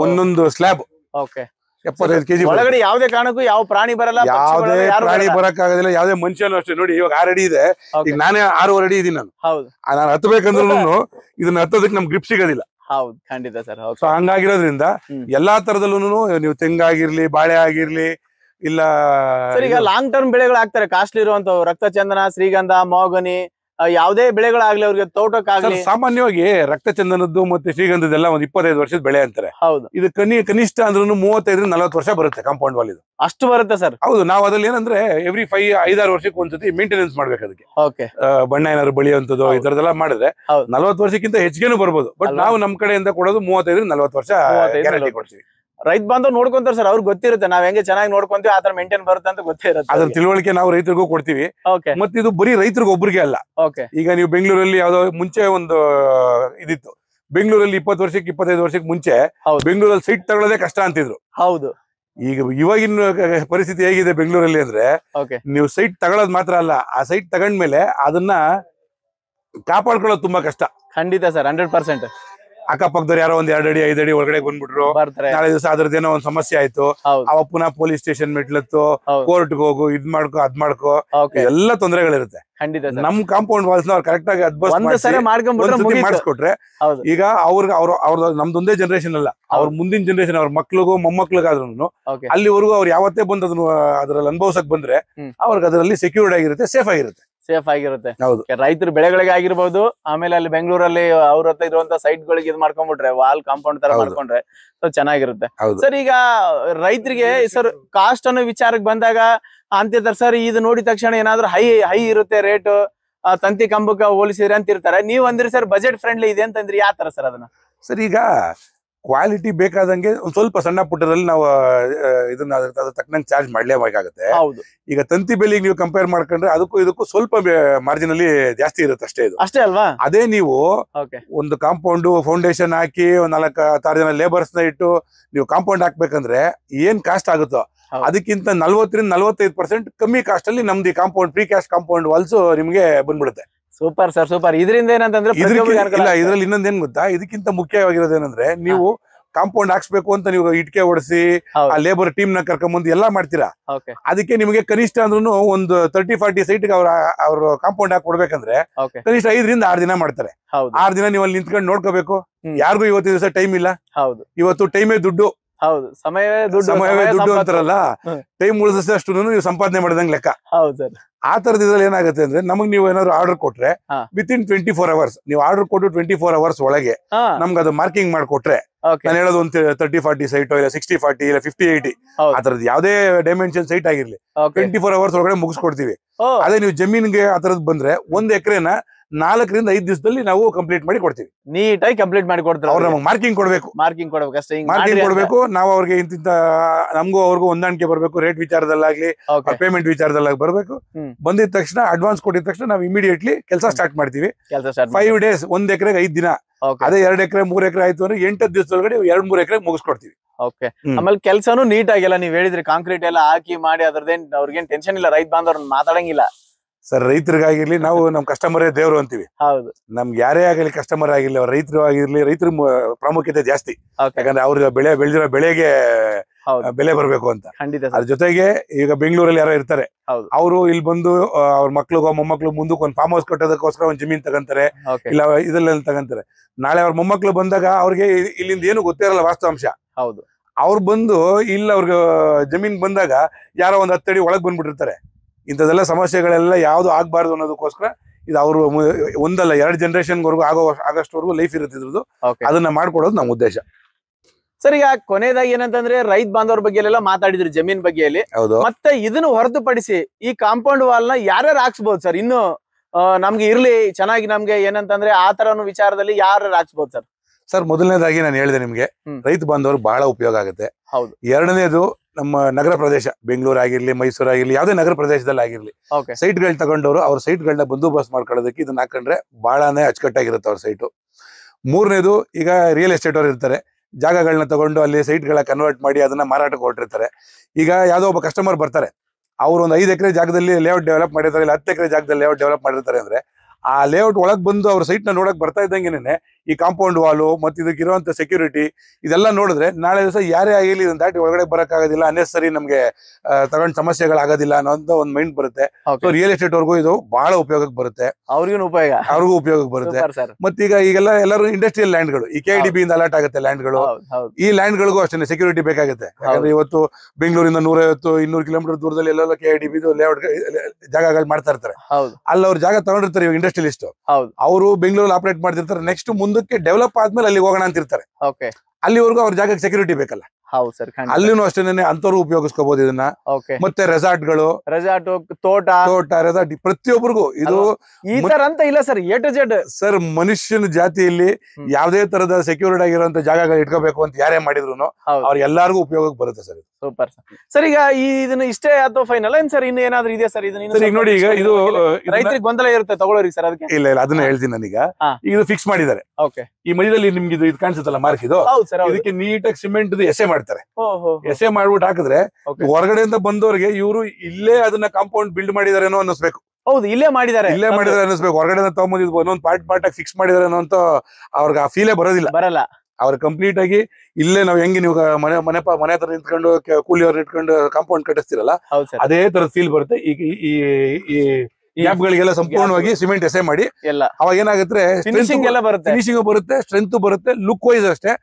ಒಂದೊಂದು ಸ್ಲ್ಯಾಬ್ ಓಕೆ ಎಪ್ಪತ್ತೈದು ಕೆಜಿ ಒಳಗಡೆ ಯಾವ್ದೇ ಕಾರಣಕ್ಕೂ ಯಾವ ಪ್ರಾಣಿ ಬರಲ್ಲ ಯಾವ್ದೇ ಪ್ರಾಣಿ ಬರಕ್ ಆಗೋದಿಲ್ಲ ಯಾವ್ದೇ ಮನುಷ್ಯನೂ ಅಷ್ಟೇ ನೋಡಿ ಇವಾಗ ಆರು ಅಡಿ ಇದೆ ನಾನೇ ಆರು ಅಡಿ ಇದೀನಿ ನಾನು ನಾನು ಇದನ್ನ ಹತ್ತೋದಕ್ಕೆ ನಮ್ಗೆ ಗ್ರಿಪ್ ಸಿಗೋದಿಲ್ಲ ಹೌದು ಖಂಡಿತ ಸರ್ ಹೌದು ಸೊ ಹಂಗಾಗಿರೋದ್ರಿಂದ ಎಲ್ಲಾ ತರದಲ್ಲೂ ನೀವು ತೆಂಗಾಗಿರ್ಲಿ ಬಾಳೆ ಆಗಿರ್ಲಿ ಇಲ್ಲ ಸರ್ ಈಗ ಲಾಂಗ್ ಟರ್ಮ್ ಬೆಳೆಗಳು ಆಗ್ತಾರೆ ಕಾಸ್ಟ್ಲಿ ಇರುವಂತವು ರಕ್ತ ಚಂದನ ಶ್ರೀಗಂಧ ಮೋಗನಿ ಯಾವುದೇ ಬೆಳೆಗಳಾಗ್ಲಿ ಅವ್ರಿಗೆ ತೋಟಕ್ಕಾಗಲಿ ಸಾಮಾನ್ಯವಾಗಿ ರಕ್ತ ಚಂದನದ್ದು ಮತ್ತೆ ಶ್ರೀಗಂಧದೆಲ್ಲ ಒಂದು ಇಪ್ಪತ್ತೈದು ವರ್ಷದ ಬೆಳೆ ಅಂತಾರೆ ಹೌದು ಇದು ಕನಿ ಕನಿಷ್ಠ ಅಂದ್ರೂ ಮೂವತ್ತೈದರಿಂದ ನಲವತ್ತು ವರ್ಷ ಬರುತ್ತೆ ಕಾಂಪೌಂಡ್ ವಾಲ್ ಇದು ಅಷ್ಟು ಬರುತ್ತೆ ಸರ್ ಹೌದು ನಾವು ಅದ್ರಲ್ಲಿ ಏನಂದ್ರೆ ಎವ್ರಿ ಫೈವ್ ಐದಾರು ವರ್ಷಕ್ಕೆ ಒಂದ್ಸತಿ ಮೇಂಟೆನೆನ್ಸ್ ಮಾಡ್ಬೇಕು ಅದಕ್ಕೆ ಬಣ್ಣ ಏನಾದ್ರು ಬೆಳೆಯುವಂತದ್ದು ಈ ತರದೆಲ್ಲ ಮಾಡಿದ್ರೆ ನಲವತ್ತು ವರ್ಷಕ್ಕಿಂತ ಹೆಚ್ಚಿಗೆನೂ ಬರ್ಬೋದು ಬಟ್ ನಾವು ನಮ್ ಕಡೆಯಿಂದ ಕೊಡೋದು ಮೂವತ್ತೈದರಿಂದ ನಲವತ್ತು ವರ್ಷ ಕೊಡ್ತೀವಿ ರೈತ ಬಂದು ನೋಡ್ಕೊಂತಾರೆ ಸರ್ ಅವ್ರಿಗೆ ಗೊತ್ತಿರುತ್ತೆ ನಾವ್ ಹೆಂಗೆ ಚೆನ್ನಾಗಿ ನೋಡ್ಕೊಂತೀವಿ ಆತರ ಮೇಂಟೈನ್ ಬರುತ್ತೆ ಅಂತ ಗೊತ್ತಿರುತ್ತೆ ಅದ್ರ ತಿಳುವಳಿಕೆ ನಾವು ರೈತರಿಗೂ ಕೊಡ್ತೀವಿ ಮತ್ತೆ ಇದು ಬರೀ ರೈತರಿಗೂ ಒಬ್ಬರಿಗೆ ಅಲ್ಲ ಈಗ ನೀವು ಬೆಂಗಳೂರಲ್ಲಿ ಯಾವ್ದೋ ಮುಂಚೆ ಒಂದು ಇದಿತ್ತು ಬೆಂಗಳೂರಲ್ಲಿ ಇಪ್ಪತ್ ವರ್ಷಕ್ಕೆ ಇಪ್ಪತ್ತೈದು ವರ್ಷಕ್ಕೆ ಮುಂಚೆ ಬೆಂಗಳೂರಲ್ಲಿ ಸೀಟ್ ತಗೊಳ್ಳೋದೇ ಕಷ್ಟ ಅಂತಿದ್ರು ಹೌದು ಈಗ ಇವಾಗಿನ ಪರಿಸ್ಥಿತಿ ಹೇಗಿದೆ ಬೆಂಗಳೂರಲ್ಲಿ ಅಂದ್ರೆ ನೀವು ಸೈಟ್ ತಗೊಳ್ಳೋದು ಮಾತ್ರ ಅಲ್ಲ ಆ ಸೈಟ್ ತಗೊಂಡ್ಮೇಲೆ ಅದನ್ನ ಕಾಪಾಡ್ಕೊಳ್ಳೋದು ತುಂಬಾ ಕಷ್ಟ ಖಂಡಿತ ಸರ್ ಹಂಡ್ರೆಡ್ ಪರ್ಸೆಂಟ್ ಅಕ್ಕಪಕ್ಕದವ್ರು ಯಾರೋ ಒಂದ್ ಎರಡು ಅಡಿ ಐದು ಅಡಿ ಒಳಗಡೆ ಬಂದ್ಬಿಟ್ರು ನಾಳೆ ದಿವಸ ಏನೋ ಒಂದ್ ಸಮಸ್ಯೆ ಆಯ್ತು ಅವ ಪುನಃ ಪೊಲೀಸ್ ಸ್ಟೇಷನ್ ಮೆಟ್ಲತ್ತು ಕೋರ್ಟ್ಗೆ ಹೋಗು ಇದ್ ಮಾಡ್ಕೋ ಅದ್ ಮಾಡ್ಕೋ ಎಲ್ಲ ತೊಂದರೆಗಳಿರುತ್ತೆ ನಮ್ ಕಾಂಪೌಂಡ್ ವಾಲ್ಸ್ ನ ಕರೆಕ್ಟ್ ಆಗಿ ಮಾಡಿಸ್ಕೊಟ್ರೆ ಈಗ ಅವ್ರಿಗೆ ಅವ್ರ ಅವ್ರ ನಮ್ದೊಂದೇ ಜನರೇಷನ್ ಅಲ್ಲ ಅವ್ರ ಮುಂದಿನ ಜನರೇಷನ್ ಅವ್ರ ಮಕ್ಳಿಗೂ ಮೊಮ್ಮಕ್ಳಿಗಾದ್ರು ಅಲ್ಲಿವರೆಗೂ ಅವ್ರು ಯಾವತ್ತೇ ಬಂದ್ ಅದ್ರಲ್ಲಿ ಅನುಭವಸಕ್ ಬಂದ್ರೆ ಅವ್ರಿಗೆ ಅದರಲ್ಲಿ ಸೆಕ್ಯೂರ್ಡ್ ಆಗಿರುತ್ತೆ ಸೇಫ್ ಆಗಿರುತ್ತೆ ಸೇಫ್ ಆಗಿರುತ್ತೆ ರೈತರು ಬೆಳೆಗಳಿಗೆ ಆಗಿರ್ಬೋದು ಆಮೇಲೆ ಅಲ್ಲಿ ಬೆಂಗಳೂರಲ್ಲಿ ಅವ್ರ ಹತ್ರ ಇರುವಂತ ಸೈಟ್ ಗಳಿಗೆ ಇದು ಮಾಡ್ಕೊಂಡ್ಬಿಟ್ರೆ ವಾಲ್ ಕಾಂಪೌಂಡ್ ತರ ಮಾಡ್ಕೊಂಡ್ರೆ ಚೆನ್ನಾಗಿರುತ್ತೆ ಸರ್ ಈಗ ರೈತರಿಗೆ ಸರ್ ಕಾಸ್ಟ್ ಅನ್ನೋ ವಿಚಾರಕ್ಕೆ ಬಂದಾಗ ಅಂತಿರ್ತಾರೆ ಸರ್ ಇದು ನೋಡಿದ ತಕ್ಷಣ ಏನಾದ್ರೂ ಹೈ ಹೈ ಇರುತ್ತೆ ರೇಟ್ ತಂತಿ ಕಂಬಕ್ಕೆ ಹೋಲಿಸಿದ್ರೆ ಅಂತ ಇರ್ತಾರೆ ನೀವ್ ಅಂದ್ರೆ ಸರ್ ಬಜೆಟ್ ಫ್ರೆಂಡ್ಲಿ ಇದೆ ಅಂತಂದ್ರೆ ಯಾತರ ತರ ಸರ್ ಅದನ್ನ ಸರ್ ಈಗ ಕ್ವಾಲಿಟಿ ಬೇಕಾದಂಗೆ ಒಂದ್ ಸ್ವಲ್ಪ ಸಣ್ಣ ಪುಟ್ಟದಲ್ಲಿ ನಾವು ಇದನ್ನ ಅದ್ರ ತಕ್ಕನಂಗೆ ಚಾರ್ಜ್ ಮಾಡಲೇಬೇಕಾಗುತ್ತೆ ಹೌದು ಈಗ ತಂತಿ ಬೆಲೆ ನೀವು ಕಂಪೇರ್ ಮಾಡ್ಕೊಂಡ್ರೆ ಅದಕ್ಕೂ ಇದಕ್ಕೂ ಸ್ವಲ್ಪ ಮಾರ್ಜಿನ್ ಅಲ್ಲಿ ಜಾಸ್ತಿ ಇರುತ್ತೆ ಅಷ್ಟೇ ಇದು ಅಷ್ಟೇ ಅಲ್ವಾ ಅದೇ ನೀವು ಒಂದು ಕಾಂಪೌಂಡ್ ಫೌಂಡೇಶನ್ ಹಾಕಿ ಒಂದ್ ನಾಲ್ಕು ಆರು ಜನ ಲೇಬರ್ಸ್ ನ ಇಟ್ಟು ನೀವು ಕಾಂಪೌಂಡ್ ಹಾಕ್ಬೇಕಂದ್ರೆ ಏನ್ ಕಾಸ್ಟ್ ಆಗುತ್ತೋ ಅದಕ್ಕಿಂತ ನಲ್ವತ್ತರಿಂದ ನಲ್ವತ್ತೈದು ಪರ್ಸೆಂಟ್ ಕಮ್ಮಿ ಕಾಸ್ಟ್ ಅಲ್ಲಿ ನಮ್ದು compound precast compound walls ನಿಮ್ಗೆ ಬಂದ್ಬಿಡುತ್ತೆ ಸೂಪರ್ ಸರ್ ಸೂಪರ್ ಇದರಿಂದ ಏನಂತಂದ್ರೆ ಇಲ್ಲ ಇದ್ರಲ್ಲಿ ಇನ್ನೊಂದೇನ್ ಗೊತ್ತಾ ಇದಕ್ಕಿಂತ ಮುಖ್ಯವಾಗಿರೋದು ಏನಂದ್ರೆ ನೀವು ಕಾಂಪೌಂಡ್ ಹಾಕ್ಸ್ಬೇಕು ಅಂತ ನೀವು ಇಟ್ಕೆ ಓಡಿಸಿ ಆ ಲೇಬರ್ ಟೀಮ್ ನ ಕರ್ಕೊಂಬಂದು ಎಲ್ಲಾ ಮಾಡ್ತೀರಾ ಅದಕ್ಕೆ ನಿಮಗೆ ಕನಿಷ್ಠ ಅಂದ್ರೂ ಒಂದು ತರ್ಟಿ ಫಾರ್ಟಿ ಸೈಟ್ ಅವ್ರ ಅವ್ರು ಕಾಂಪೌಂಡ್ ಹಾಕಿ ಕೊಡ್ಬೇಕಂದ್ರೆ ಕನಿಷ್ಠ ಐದರಿಂದ ಆರ್ ದಿನ ಮಾಡ್ತಾರೆ ಆರ್ ದಿನ ನೀವು ಅಲ್ಲಿ ನಿಂತ್ಕೊಂಡು ನೋಡ್ಕೋಬೇಕು ಯಾರಿಗೂ ಇವತ್ತಿನ ದಿವಸ ಟೈಮ್ ಇಲ್ಲ ಹೌದು ಇವತ್ತು ಟೈಮೇ ದುಡ್ಡು ಹೌದು ಸಮಯವೇ ದುಡ್ಡು ಸಮಯವೇ ದುಡ್ಡು ಅಂತಾರಲ್ಲ ಟೈಮ್ ಉಳಿದಷ್ಟು ನೀವು ಸಂಪಾದನೆ ಮಾಡಿದಂಗ ಲೆಕ್ಕ ಹೌದು ಸರ್ ಆ ತರದ ಏನಾಗುತ್ತೆ ಅಂದ್ರೆ ನಮಗ್ ನೀವು ಏನಾದ್ರು ಆರ್ಡರ್ ಕೊಟ್ರೆ within twenty four hours ನೀವು ಆರ್ಡರ್ ಕೊಟ್ಟು ಟ್ವೆಂಟಿ ಫೋರ್ ಅವರ್ಸ್ ಒಳಗೆ ನಮ್ಗೆ ಅದು ಮಾರ್ಕಿಂಗ್ ಮಾಡ್ಕೊಟ್ರೆ ನಾನು ಹೇಳೋದು ಒಂದು ತರ್ಟಿ ಫಾರ್ಟಿ ಸೈಟ್ ಇಲ್ಲ ಸಿಕ್ಸ್ಟಿ ಫಾರ್ಟಿ ಇಲ್ಲ ಫಿಫ್ಟಿ ಏಯ್ಟಿ ಆ ತರದ್ ಯಾವ್ದೇ ಡೈಮೆನ್ಷನ್ ಸೈಟ್ ಆಗಿರ್ಲಿ ಟ್ವೆಂಟಿ ಫೋರ್ ಅವರ್ಸ್ ಒಳಗಡೆ ಮುಗಿಸ್ಕೊಡ್ತೀವಿ ಅದೇ ನೀವು ಜಮೀನ್ಗೆ ಆ ತರದ್ ಬಂದ್ರೆ ಒಂದ್ ಎಕರೆನ ನಾಲ್ಕರಿಂದ ಐದು ದಿವಸದಲ್ಲಿ ನಾವು ಕಂಪ್ಲೀಟ್ ಮಾಡಿ ಕೊಡ್ತೀವಿ ನೀಟಾಗಿ ಕಂಪ್ಲೀಟ್ ಮಾಡಿ ಕೊಡ್ತಾರೆ ಅವ್ರು ನಮಗೆ ಮಾರ್ಕಿಂಗ್ ಕೊಡಬೇಕು ಮಾರ್ಕಿಂಗ್ ಕೊಡಬೇಕು ಅಷ್ಟೇ ಮಾರ್ಕಿಂಗ್ ಕೊಡಬೇಕು ನಾವು ಅವ್ರಿಗೆ ಇಂತಿಂತ ನಮಗೂ ಅವ್ರಿಗೂ ಹೊಂದಾಣಿಕೆ ಬರಬೇಕು ರೇಟ್ ವಿಚಾರದಲ್ಲಾಗ್ಲಿ ಪೇಮೆಂಟ್ ವಿಚಾರದಲ್ಲಾಗಿ ಬರಬೇಕು ಬಂದಿದ ತಕ್ಷಣ ಅಡ್ವಾನ್ಸ್ ಕೊಟ್ಟಿದ ತಕ್ಷಣ ನಾವು ಇಮಿಡಿಯೇಟ್ಲಿ ಕೆಲಸ ಸ್ಟಾರ್ಟ್ ಮಾಡ್ತೀವಿ ಫೈವ್ ಡೇಸ್ ಒಂದ್ ಎಕರೆಗೆ ಐದ್ ದಿನ ಅದೇ ಎರಡು ಎಕರೆ ಮೂರ್ ಎಕರೆ ಆಯ್ತು ಅಂದ್ರೆ ಎಂಟು ದಿವಸದೊಳಗಡೆ ಎರಡ್ ಮೂರ್ ಎಕರೆ ಮುಗಿಸ್ಕೊಡ್ತೀವಿ ಓಕೆ ಆಮೇಲೆ ಕೆಲಸನೂ ನೀಟ್ ಆಗಿಲ್ಲ ನೀವ್ ಹೇಳಿದ್ರಿ ಕಾಂಕ್ರೀಟ್ ಎಲ್ಲ ಹಾಕಿ ಮಾಡಿ ಅದ್ರದ್ದೇನು ಅವ್ರಿಗೇನ್ ಟೆನ್ಷನ್ ಇಲ್ಲ ರೈತ ಬಾಂಧವ್ರನ್ನ ಮಾತಾಡಂಗಿಲ್ಲ ಸರ್ ರೈತರಿಗಾಗಿರ್ಲಿ ನಾವು ನಮ್ ಕಸ್ಟಮರೇ ದೇವ್ರು ಅಂತೀವಿ ನಮ್ಗೆ ಯಾರೇ ಆಗಲಿ ಕಸ್ಟಮರ್ ಆಗಿರ್ಲಿ ಅವ್ರ ರೈತರು ಆಗಿರ್ಲಿ ರೈತರ ಪ್ರಾಮುಖ್ಯತೆ ಜಾಸ್ತಿ ಯಾಕಂದ್ರೆ ಅವ್ರಿಗೆ ಬೆಳೆ ಬೆಳೆದಿರೋ ಬೆಳೆಗೆ ಬೆಲೆ ಬರಬೇಕು ಅಂತ ಅದ್ರ ಜೊತೆಗೆ ಈಗ ಬೆಂಗಳೂರಲ್ಲಿ ಯಾರೋ ಇರ್ತಾರೆ ಅವರು ಇಲ್ಲಿ ಬಂದು ಅವ್ರ ಮಕ್ಳಿಗೆ ಮೊಮ್ಮಕ್ಳು ಮುಂದಕ್ಕೆ ಒಂದು ಫಾರ್ಮ್ ಹೌಸ್ ಕಟ್ಟೋದಕ್ಕೋಸ್ಕರ ಒಂದ್ ಜಮೀನ್ ತಗೊಂತಾರೆ ಇಲ್ಲ ಇದ್ರಲ್ಲಿ ತಗೊಂತಾರೆ ನಾಳೆ ಅವ್ರ ಮೊಮ್ಮಕ್ಳು ಬಂದಾಗ ಅವ್ರಿಗೆ ಇಲ್ಲಿಂದ ಏನು ಗೊತ್ತೇ ಇರಲ್ಲ ವಾಸ್ತವಾಂಶ ಹೌದು ಅವ್ರು ಬಂದು ಇಲ್ಲಿ ಅವ್ರಿಗೆ ಜಮೀನ್ ಬಂದಾಗ ಯಾರೋ ಒಂದ್ ಹತ್ತಡಿ ಒಳಗ್ ಬಂದ್ಬಿಟ್ಟಿರ್ತಾರೆ ಇಂಥದ್ದೆಲ್ಲ ಸಮಸ್ಯೆಗಳೆಲ್ಲ ಯಾವುದು ಆಗಬಾರ್ದು ಅನ್ನೋದಕ್ಕೋಸ್ಕರ ಇದು ಅವರು ಒಂದಲ್ಲ ಎರಡು ಜನರೇಷನ್ವರೆಗೂ ಆಗೋ ಆಗಷ್ಟವರೆಗೂ ಲೈಫ್ ಇರುತ್ತಿದ್ರದ್ದು ಅದನ್ನ ಮಾಡ್ಕೊಡೋದು ನಮ್ಮ ಉದ್ದೇಶ ಸರಿ ಈಗ ಕೊನೆಯದಾಗಿ ಏನಂತಂದ್ರೆ ರೈತ ಬಾಂಧವ್ರ ಬಗ್ಗೆ ಎಲ್ಲ ಮಾತಾಡಿದ್ರಿ ಜಮೀನ್ ಬಗ್ಗೆಯಲ್ಲಿ ಮತ್ತೆ ಇದನ್ನು ಹೊರತುಪಡಿಸಿ ಈ ಕಾಂಪೌಂಡ್ ವಾಲ್ ನ ಯಾರ್ಯಾರು ಹಾಕ್ಸ್ಬೋದು ಸರ್ ಇನ್ನು ನಮ್ಗೆ ಇರ್ಲಿ ಚೆನ್ನಾಗಿ ನಮ್ಗೆ ಏನಂತಂದ್ರೆ ಆ ತರ ವಿಚಾರದಲ್ಲಿ ಯಾರು ಹಾಕ್ಸ್ಬೋದು ಸರ್ ಸರ್ ಮೊದಲನೇದಾಗಿ ನಾನು ಹೇಳಿದೆ ನಿಮ್ಗೆ ರೈತ ಬಾಂಧವ್ರು ಬಹಳ ಉಪಯೋಗ ಆಗುತ್ತೆ ಹೌದು ಎರಡನೇದು ನಮ್ಮ ನಗರ ಪ್ರದೇಶ ಬೆಂಗಳೂರು ಆಗಿರ್ಲಿ ಮೈಸೂರು ಆಗಿರ್ಲಿ ಯಾವುದೇ ನಗರ ಪ್ರದೇಶದಲ್ಲಿ ಆಗಿರ್ಲಿ ಸೈಟ್ ಗಳು ತಗೊಂಡವರು ಅವ್ರ ಸೈಟ್ ಗಳನ್ನ ಬಂದೋಬಸ್ತ್ ಮಾಡ್ಕೊಳ್ಳೋದಕ್ಕೆ ಇದನ್ನ ಹಾಕೊಂಡ್ರೆ ಬಹಳನೇ ಅಚ್ಚುಕಟ್ಟಾಗಿರುತ್ತೆ ಅವ್ರ ಸೈಟು ಮೂರನೇದು ಈಗ ರಿಯಲ್ ಎಸ್ಟೇಟ್ ಅವ್ರು ಇರ್ತಾರೆ ಜಾಗಗಳನ್ನ ತಗೊಂಡು ಅಲ್ಲಿ ಸೈಟ್ ಗಳ ಕನ್ವರ್ಟ್ ಮಾಡಿ ಅದನ್ನ ಮಾರಾಟ ಕೊಟ್ಟಿರ್ತಾರೆ ಈಗ ಯಾವ್ದೋ ಒಬ್ಬ ಕಸ್ಟಮರ್ ಬರ್ತಾರೆ ಅವ್ರು ಒಂದ್ ಐದು ಎಕರೆ ಜಾಗದಲ್ಲಿ ಲೇಔಟ್ ಡೆವಲಪ್ ಮಾಡಿರ್ತಾರೆ ಇಲ್ಲ ಹತ್ತು ಎಕರೆ ಜಾಗದಲ್ಲಿ ಲೇಔಟ್ ಡೆವಲಪ್ ಮಾಡಿರ್ತಾರೆ ಅಂದ್ರೆ ಆ ಲೇಔಟ್ ಒಳಗ್ ಬಂದು ಅವ್ರ ಸೈಟ್ ನ ನೋಡಕ್ ಬರ್ತಾ ಇದ್ದಂಗೆನೆ ಈ ಕಾಂಪೌಂಡ್ ವಾಲು ಮತ್ತು ಇದಕ್ಕಿರುವಂಥ ಸೆಕ್ಯೂರಿಟಿ ಇದೆಲ್ಲ ನೋಡಿದ್ರೆ ನಾಳೆ ದಿವಸ ಯಾರೇ ಆಗಿರಲಿ ಇದನ್ನು ದಾಟಿ ಒಳಗಡೆ ಬರೋಕ್ಕಾಗೋದಿಲ್ಲ ಅನ್ನೆಸರಿ ನಮಗೆ ತಗೊಂಡ್ ಸಮಸ್ಯೆಗಳಾಗೋದಿಲ್ಲ ಅನ್ನೋಂಥ ಒಂದು ಮೈಂಡ್ ಬರುತ್ತೆ ರಿಯಲ್ ಎಸ್ಟೇಟ್ ವರ್ಗು ಇದು ಬಹಳ ಉಪಯೋಗಕ್ಕೆ ಬರುತ್ತೆ ಅವ್ರಿಗೂ ಉಪಯೋಗ ಅವ್ರಿಗೂ ಉಪಯೋಗಕ್ಕೆ ಬರುತ್ತೆ ಮತ್ತೀಗ ಈಗೆಲ್ಲ ಎಲ್ಲರೂ ಇಂಡಸ್ಟ್ರಿಯಲ್ ಲ್ಯಾಂಡ್ಗಳು ಈ ಕೆ ಡಿ ಇಂದ ಅಲರ್ಟ್ ಆಗುತ್ತೆ ಲ್ಯಾಂಡ್ಗಳು ಈ ಲ್ಯಾಂಡ್ಗಳಿಗೂ ಅಷ್ಟೇ ಸೆಕ್ಯೂರಿಟಿ ಬೇಕಾಗುತ್ತೆ ಯಾಕಂದ್ರೆ ಇವತ್ತು ಬೆಂಗಳೂರಿಂದ ನೂರೈವತ್ತು ಇನ್ನೂರು ಕಿಲೋಮೀಟರ್ ದೂರದಲ್ಲಿ ಎಲ್ಲ ಕೆ ಡಿ ಬಿ ಲೇಔಟ್ ಜಾಗಗಳು ಮಾಡ್ತಾ ಇರ್ತಾರೆ ಅಲ್ಲಿ ಅವ್ರು ಜಾಗ ತಗೊಂಡಿರ್ತಾರೆ ಇವಾಗ ಇಂಡಸ್ಟ್ರಿಯಲಿಸ್ಟ್ ಅವರು ಬೆಂಗಳೂರಲ್ಲಿ ಆಪರೇಟ್ ಮಾಡ್ತಿರ್ತಾರೆ ನೆಕ್ಸ್ಟ್ ಮುಂದೆ ಮುಂದಕ್ಕೆ ಡೆವಲಪ್ ಆದ್ಮೇಲೆ ಅಲ್ಲಿ ಹೋಗೋಣ ಅಂತಿರ್ತಾರೆ ಅಲ್ಲಿವರೆಗೂ ಅವ್ರ ಜಾಗಕ್ಕೆ ಸೆಕ್ಯೂರಿಟಿ ಬೇಕಲ್ಲ ಹೌದು ಸರ್ ಅಲ್ಲಿನೂ ಅಷ್ಟೇನೆ ಅಂತವ್ರು ಉಪಯೋಗಿಸ್ಕೋಬಹುದು ಇದನ್ನ ಮತ್ತೆ ರೆಸಾರ್ಟ್ ಗಳು ರೆಸಾರ್ಟ್ ತೋಟ ತೋಟ ರೆಸಾರ್ಟ್ ಪ್ರತಿಯೊಬ್ಬರಿಗೂ ಇದು ಈ ಅಂತ ಇಲ್ಲ sir A to Z sir ಮನುಷ್ಯನ ಜಾತಿಯಲ್ಲಿ ಯಾವ್ದೇ ತರದ ಸೆಕ್ಯೂರಿಡ್ ಆಗಿರುವಂತ ಜಾಗಗಳು ಇಟ್ಕೋಬೇಕು ಅಂತ ಯಾರೇ ಮಾಡಿದ್ರು ಅವ್ರ ಎಲ್ಲಾರ್ಗು ಉಪಯೋಗಕ್ಕೆ ಬರುತ್ತೆ ಸರ್ ಸೂಪರ್ ಸರ್ ಈಗ ಇದನ್ನ ಇಷ್ಟೇ ಅಥವಾ ಫೈನಲ್ ಏನ್ ಸರ್ ಇನ್ನು ಏನಾದ್ರು ಸರ್ ಇದನ್ನ ನೋಡಿ ಈಗ ಇದು ರೈತರಿಗೆ ಗೊಂದಲ ಇರುತ್ತೆ ತಗೊಳ್ಳೋರಿ ಸರ್ ಅದಕ್ಕೆ ಇಲ್ಲ ಇಲ್ಲ ಅದನ್ನ ಹೇಳ್ತೀನಿ ನಾನೀಗ ಇದು ಫಿಕ್ಸ್ ಮಾಡಿದ್ದಾರೆ ಈ ಮಧ್ಯದಲ್ಲಿ ನಿಮ್ಗೆ ಇದು ಕಾಣಿಸುತ್ತಲ್ಲ ಮಾರ್ಕ್ ಇದು ಇದಕ್ಕೆ ನೀಟಾಗಿ ಸಿಮೆಂಟ್ ಎಸೆ ಮಾಡಿ ಮಾಡ್ತಾರೆ ಎಸೆ ಮಾಡ್ಬಿಟ್ಟು ಹಾಕಿದ್ರೆ ಹೊರಗಡೆಯಿಂದ ಬಂದವರಿಗೆ ಇವರು ಇಲ್ಲೇ ಅದನ್ನ ಕಾಂಪೌಂಡ್ ಬಿಲ್ಡ್ ಮಾಡಿದಾರೇನೋ ಅನ್ನಿಸ್ಬೇಕು ಹೌದು ಇಲ್ಲೇ ಮಾಡಿದ್ದಾರೆ ಇಲ್ಲೇ ಮಾಡಿದಾರೆ ಅನ್ನಿಸ್ಬೇಕು ಹೊರಗಡೆ ತಗೊಂಬಂದಿದ್ವು ಒಂದೊಂದು ಪಾರ್ಟ್ ಪಾರ್ಟ್ ಆಗಿ ಫಿಕ್ಸ್ ಮಾಡಿದಾರೆ ಅಂತ ಅವ್ರಿಗೆ ಆ ಫೀಲೇ ಬರೋದಿಲ್ಲ ಬರಲ್ಲ ಅವ್ರ ಕಂಪ್ಲೀಟ್ ಆಗಿ ಇಲ್ಲೇ ನಾವ್ ಹೆಂಗ್ ನೀವು ಮನೆ ಮನೆ ಮನೆ ಹತ್ರ ನಿಂತ್ಕೊಂಡು ಅವ್ರ ಇಟ್ಕೊಂಡು ಕಾಂಪೌಂಡ್ ಕಟ್ಟಿಸ್ತಿರಲ್ಲ ಅದೇ ತರ ಫೀಲ್ ಬರುತ್ತೆ ಈ ಈ ಗ್ಯಾಪ್ ಗಳಿಗೆಲ್ಲ ಸಂಪೂರ್ಣವಾಗಿ ಸಿಮೆಂಟ್ ಎಸೆ ಮಾಡಿ ಎಲ್ಲ ಅವಾಗ ಏನಾಗುತ್ತೆ ಫಿನಿಶಿಂಗ್ ಬರುತ್ತೆ ಸ್ಟ್ರೆಂತ್ ಬರುತ್ತೆ ಲುಕ್ ವೈಸ್ ಅಷ್ಟೇ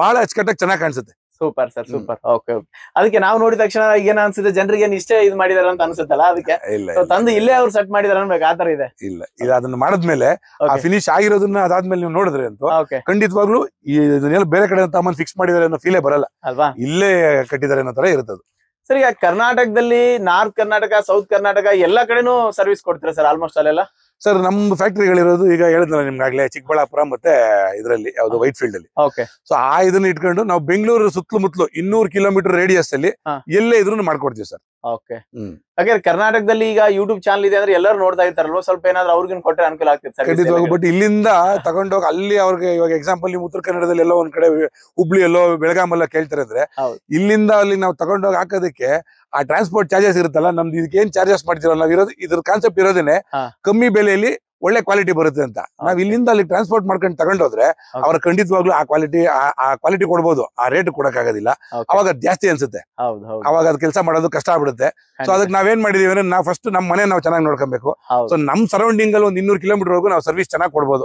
ಬಹಳ ಅಚ್ಚುಕಟ್ಟಾಗಿ ಚೆನ್ನಾಗಿ ಕಾಣಿಸುತ್ತೆ super sir super okay okay ಅದಕ್ಕೆ ನಾವು ನೋಡಿದ ತಕ್ಷಣ ಏನ್ ಅನ್ಸುತ್ತೆ ಜನರಿಗೆ ಏನ್ ಇಷ್ಟೇ ಇದು ಮಾಡಿದಾರ ಅಂತ ಅನ್ಸುತ್ತಲ್ಲ ಅದಕ್ಕೆ ಇಲ್ಲ ತಂದು ಇಲ್ಲೇ ಅವ್ರು ಸೆಟ್ ಮಾಡಿದಾರ ಅನ್ಬೇಕು ಆತರ ಇದೆ ಇಲ್ಲ ಇಲ್ಲ ಅದನ್ನ ಮಾಡಿದ್ಮೇಲೆ ಆ ಫಿನಿಶ್ ಆಗಿರೋದನ್ನ ಅದಾದ್ಮೇಲೆ ನೀವು ನೋಡಿದ್ರೆ ಅಂತ ah, ಖಂಡಿತವಾಗ್ಲೂ ಇದನ್ನೆಲ್ಲ ಬೇರೆ ಕಡೆ ತಮ್ಮನ್ನು ಫಿಕ್ಸ್ ಮಾಡಿದಾರೆ ಅನ್ನೋ ಫೀಲೇ ಬರಲ್ಲ ಅಲ್ವಾ ಇಲ್ಲೇ ಕಟ್ಟಿದ್ದಾರೆ ಅನ್ನೋ ತರ ಇರುತ್ತದೆ ಸರಿ ಕರ್ನಾಟಕದಲ್ಲಿ ನಾರ್ತ್ ಕರ್ನಾಟಕ ಸೌತ್ ಕರ್ನಾಟಕ ಎಲ್ಲಾ ಕಡೆನೂ ಸರ್ವಿಸ್ ಕೊಡ್ತೀರಾ ಸರ್ ಆಲ್ಮೋಸ್ಟ್ ಅಲ್ಲೆಲ್ಲ ಸರ್ ನಮ್ಮ ಫ್ಯಾಕ್ಟ್ರಿಗಳಿರೋದು ಈಗ ಹೇಳಿದ್ನಲ್ಲ ನಿಮ್ಗಾಗ್ಲೇ ಚಿಕ್ಕಬಳ್ಳಾಪುರ ಮತ್ತೆ ಇದರಲ್ಲಿ ಯಾವುದು ವೈಟ್ ಫೀಲ್ಡ್ ಅಲ್ಲಿ ಓಕೆ ಸೊ ಆ ಇದನ್ನ ಇಟ್ಕೊಂಡು ನಾವು ಬೆಂಗಳೂರು ಸುತ್ತಲೂ ಮುತ್ತಲು ಇನ್ನೂರು ಕಿಲೋಮೀಟರ್ ರೇಡಿಯಸ್ ಅಲ್ಲಿ ಎಲ್ಲೇ ಇದ್ರು ಮಾಡ್ಕೊಡ್ತೀವಿ ಸರ್ ಓಕೆ ಕರ್ನಾಟಕದಲ್ಲಿ ಈಗ ಯೂಟ್ಯೂಬ್ ಚಾನಲ್ ಇದೆ ಅಂದ್ರೆ ಎಲ್ಲರೂ ನೋಡ್ತಾ ಇರ್ತಾರಲ್ವಾ ಸ್ವಲ್ಪ ಏನಾದ್ರೂ ಅವ್ರಿಗಿನ್ ಕೊಟ್ಟರೆ ಅನುಕೂಲ ಆಗ್ತಿತ್ತು ಬಟ್ ಇಲ್ಲಿಂದ ತಗೊಂಡೋಗಿ ಅಲ್ಲಿ ಅವ್ರಿಗೆ ಇವಾಗ ಎಕ್ಸಾಂಪಲ್ ನೀವು ಉತ್ತರ ಕನ್ನಡದಲ್ಲಿ ಎಲ್ಲೋ ಒಂದ್ ಕಡೆ ಹುಬ್ಳಿ ಎಲ್ಲೋ ಎಲ್ಲ ಕೇಳ್ತಾರೆ ಅಂದ್ರೆ ಇಲ್ಲಿಂದ ಅಲ್ಲಿ ನಾವು ತಗೊಂಡೋಗಿ ಹಾಕೋದಕ್ಕೆ ಆ ಟ್ರಾನ್ಸ್ಪೋರ್ಟ್ ಚಾರ್ಜಸ್ ಇರುತ್ತಲ್ಲ ನಮ್ದು ಇದಕ್ಕೆ ಏನ್ ಚಾರ್ಜಸ್ ಮಾಡ್ತಿರೋ ನಾವ್ ಇರೋದು ಇದ್ರ ಕಾನ್ಸೆಪ್ಟ್ ಇರೋದೇನೆ ಕಮ್ಮಿ ಬೆಲೆಯಲ್ಲಿ ಒಳ್ಳೆ ಕ್ವಾಲಿಟಿ ಬರುತ್ತೆ ಅಂತ ನಾವ್ ಇಲ್ಲಿಂದ ಅಲ್ಲಿ ಟ್ರಾನ್ಸ್ಪೋರ್ಟ್ ಮಾಡ್ಕೊಂಡು ತಗೊಂಡೋದ್ರೆ ಅವ್ರ ಖಂಡಿತವಾಗ್ಲೂ ಆ ಕ್ವಾಲಿಟಿ ಆ ಕ್ವಾಲಿಟಿ ಕೊಡ್ಬೋದು ಆ ರೇಟ್ ಕೊಡಕ್ ಆಗೋದಿಲ್ಲ ಅವಾಗ ಜಾಸ್ತಿ ಅನ್ಸುತ್ತೆ ಅವಾಗ ಅದ್ ಕೆಲಸ ಮಾಡೋದು ಕಷ್ಟ ಆಗ್ಬಿಡುತ್ತೆ ಸೊ ಅದಕ್ಕೆ ನಾವೇನ್ ಮಾಡಿದೀವಿ ಅಂದ್ರೆ ನಾವು ಫಸ್ಟ್ ನಮ್ಮ ಮನೆ ನಾವು ಚೆನ್ನಾಗಿ ನೋಡ್ಕೊಬೇಕು ಸೊ ನಮ್ ಸರೌಂಡಿಂಗ್ ಅಲ್ಲಿ ಒಂದ್ ಇನ್ನೂರು ಕಿಲೋಮೀಟರ್ ನಾವು ಸರ್ವಿಸ್ ಚೆನ್ನಾಗಿ ಕೊಡ್ಬೋದು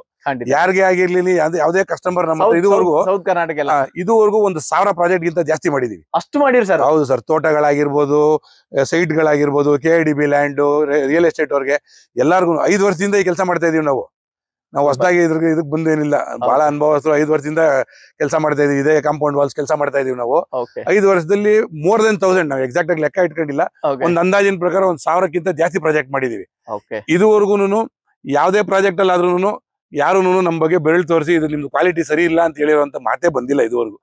ಯಾರಿಗೆ ಆಗಿರ್ಲಿ ಯಾವ್ದೇ ಕಸ್ಟಮರ್ ನಮ್ಮ ಇದುವರೆಗೂ ಸೌತ್ ಕರ್ನಾಟಕ ಇದುವರೆಗೂ ಒಂದು ಸಾವಿರ ಪ್ರಾಜೆಕ್ಟ್ ಗಿಂತ ಜಾಸ್ತಿ ಮಾಡಿದೀವಿ ಅಷ್ಟು ಮಾಡಿರಿ ಸರ್ ಹೌದು ಸರ್ ತೋಟಗಳಾಗಿರ್ಬೋದು ಸೈಟ್ ಗಳಾಗಿರ್ಬೋದು K D B land real estate ಅವ್ರಿಗೆ ಎಲ್ಲರಿಗೂ ಐದು ವರ್ಷದಿಂದ ಈ ಕೆಲಸ ಮಾಡ್ತಾ ಇದೀವಿ ನಾವು ನಾವು ಹೊಸದಾಗಿ ಇದ್ರ ಇದಕ್ಕೆ ಬಂದೇನಿಲ್ಲ ಬಹಳ ಅನುಭವಸ್ಥರು ಐದು ವರ್ಷದಿಂದ ಕೆಲಸ ಮಾಡ್ತಾ ಇದೀವಿ ಇದೇ ಕಾಂಪೌಂಡ್ ವಾಲ್ಸ್ ಕೆಲಸ ಮಾಡ್ತಾ ಇದೀವಿ ನಾವು ಐದು ವರ್ಷದಲ್ಲಿ ಮೋರ್ ದನ್ ತೌಸಂಡ್ ನಾವು ಎಕ್ಸಾಕ್ಟ್ ಆಗಿ ಲೆಕ್ಕ ಇಟ್ಕೊಂಡಿಲ್ಲ ಒಂದ್ ಅಂದಾಜಿನ ಪ್ರಕಾರ ಒಂದ್ ಸಾವಿರಕ್ಕಿಂತ ಜಾಸ್ತಿ ಪ್ರಾಜೆಕ್ಟ್ ಮಾಡಿದೀವಿ ಇದುವರೆಗೂ ಯಾವುದೇ ಪ್ರಾಜೆಕ್ಟ್ ಅಲ್ಲಿ ಆದ್ರೂ ಯಾರು ನಮ್ ಬಗ್ಗೆ ಬೆರಳು ತೋರಿಸಿ ಇದು ನಿಮ್ದು ಕ್ವಾಲಿಟಿ ಸರಿ ಇಲ್ಲ ಅಂತ ಹೇಳಿರುವಂತ ಮಾತೇ ಬಂದಿಲ್ಲ ಇದುವರೆಗೂ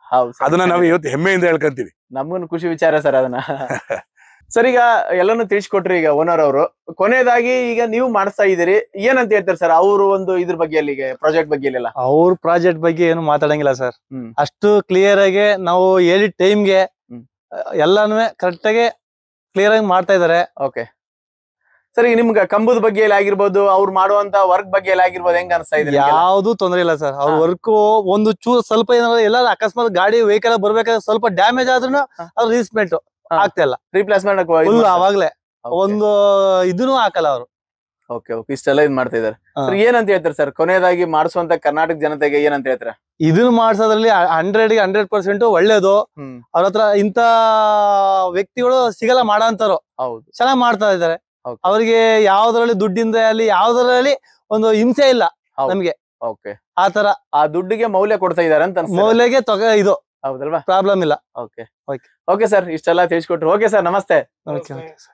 ಅದನ್ನ ನಾವು ಇವತ್ತು ಹೆಮ್ಮೆಯಿಂದ ಹೇಳ್ಕೊಂತೀವಿ ನಮಗೂ ಖುಷಿ ವಿಚಾರ ಸರ್ ಅದನ್ನ ಸರ್ ಈಗ ಎಲ್ಲಾನು ತಿಳಿಸ್ಕೊಟ್ರಿ ಈಗ ಓನರ್ ಅವರು ಕೊನೆಯದಾಗಿ ಈಗ ನೀವು ಮಾಡಿಸ್ತಾ ಇದೀರಿ ಏನಂತ ಹೇಳ್ತಾರೆ ಸರ್ ಅವರು ಒಂದು ಇದ್ರ ಬಗ್ಗೆ ಅಲ್ಲಿಗೆ ಪ್ರಾಜೆಕ್ಟ್ ಬಗ್ಗೆ ಇಲ್ಲ ಅವ್ರ ಪ್ರಾಜೆಕ್ಟ್ ಬಗ್ಗೆ ಏನು ಮಾತಾಡಂಗಿಲ್ಲ ಸರ್ ಅಷ್ಟು ಕ್ಲಿಯರ್ ಆಗಿ ನಾವು ಹೇಳಿದ ಟೈಮ್ಗೆ ಎಲ್ಲಾನು ಕರೆಕ್ಟ್ ಆಗಿ ಕ್ಲಿಯರ್ ಆಗಿ ಮಾಡ್ತಾ ಇದಾರೆ ಓಕೆ ಸರಿ ನಿಮ್ಗೆ ಕಂಬದ ಬಗ್ಗೆ ಎಲ್ಲ ಆಗಿರ್ಬೋದು ಅವ್ರು ಮಾಡುವಂತ ವರ್ಕ್ ಬಗ್ಗೆ ಎಲ್ಲ ಆಗಿರ್ಬೋದು ಹೆಂಗ್ ಅನ್ಸ್ತಾ ಇದೆ ಯಾವ್ದು ತೊಂದ್ರೆ ಇಲ್ಲ ಸರ್ ಅವ್ರ ವರ್ಕ್ ಒಂದು ಚೂರು ಸ್ವಲ್ಪ ಏನಾದ್ರು ಎಲ್ಲ ಅಕಸ್ಮಾತ್ ಗಾಡಿ ವೆಹಿಕಲ್ ಬರ್ಬೇಕಾದ್ರೆ ಸ್ವಲ್ಪ ಡ್ಯಾಮೇಜ್ ಆದ್ರೂ ಅದು ರೀಸ್ಮೆಂಟ್ ಆಗ್ತಿಲ್ಲ ರಿಪ್ಲೇಸ್ಮೆಂಟ್ ಅವಾಗ್ಲೇ ಒಂದು ಇದನ್ನು ಹಾಕಲ್ಲ ಅವರು ಓಕೆ ಓಕೆ ಇಷ್ಟೆಲ್ಲ ಇದ್ ಮಾಡ್ತಾ ಇದಾರೆ ಏನಂತ ಹೇಳ್ತಾರೆ ಸರ್ ಕೊನೆಯದಾಗಿ ಮಾಡಿಸುವಂತ ಕರ್ನಾಟಕ ಜನತೆಗೆ ಏನಂತ ಹೇಳ್ತಾರೆ ಇದನ್ನು ಮಾಡಿಸೋದ್ರಲ್ಲಿ ಹಂಡ್ರೆಡ್ ಹಂಡ್ರೆಡ್ ಪರ್ಸೆಂಟ್ ಒಳ್ಳೇದು ಅವ್ರ ಹತ್ರ ಇಂತ ವ್ಯಕ್ತಿಗಳು ಸಿಗಲ್ಲ ಮಾಡೋ ಹೌದು ಚೆನ್ನಾಗಿ ಮಾಡ್ತಾ ಇದಾರೆ ಅವ್ರಿಗೆ ಯಾವ್ದ್ರಲ್ಲಿ ದುಡ್ಡಿಂದ ಅಲ್ಲಿ ಯಾವ್ದ್ರಲ್ಲಿ ಒಂದು ಹಿಂಸೆ ಇಲ್ಲ ನಮ್ಗೆ ಓಕೆ ಆತರ ಆ ದುಡ್ಡಿಗೆ ಮೌಲ್ಯ ಕೊಡ್ತಾ ಇದಾರೆ ಅಂತ ಮೌಲ್ಯಗೆ ತೊಗ ಇದು ಹೌದಲ್ವಾ ಪ್ರಾಬ್ಲಮ್ ಇಲ್ಲ ಓಕೆ ಓಕೆ ಓಕೆ ಸರ್ ಇಷ್ಟೆಲ್ಲ ತಿಳಿಸ್ಕೊಟ್ರು ಓಕೆ ಸರ್ ನಮಸ್ತೆ